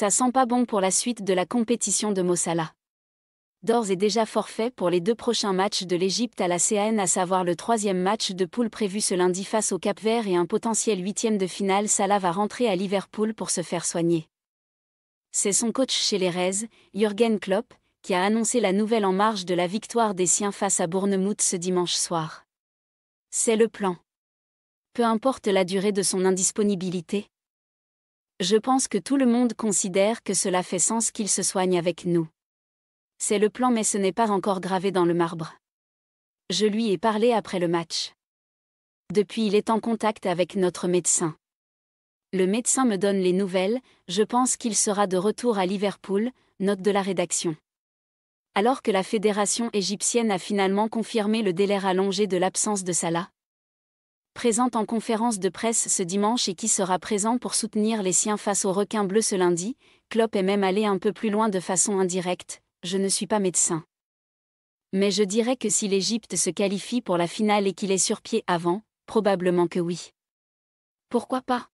ça sent pas bon pour la suite de la compétition de Mossala. D'ores et déjà forfait pour les deux prochains matchs de l'Égypte à la CAN, à savoir le troisième match de poule prévu ce lundi face au Cap-Vert et un potentiel huitième de finale, Salah va rentrer à Liverpool pour se faire soigner. C'est son coach chez les Reds, Jürgen Klopp, qui a annoncé la nouvelle en marge de la victoire des siens face à Bournemouth ce dimanche soir. C'est le plan. Peu importe la durée de son indisponibilité, je pense que tout le monde considère que cela fait sens qu'il se soigne avec nous. C'est le plan mais ce n'est pas encore gravé dans le marbre. Je lui ai parlé après le match. Depuis il est en contact avec notre médecin. Le médecin me donne les nouvelles, je pense qu'il sera de retour à Liverpool, note de la rédaction. Alors que la fédération égyptienne a finalement confirmé le délai rallongé de l'absence de Salah, présente en conférence de presse ce dimanche et qui sera présent pour soutenir les siens face au requin bleu ce lundi, Klopp est même allé un peu plus loin de façon indirecte, je ne suis pas médecin. Mais je dirais que si l'Égypte se qualifie pour la finale et qu'il est sur pied avant, probablement que oui. Pourquoi pas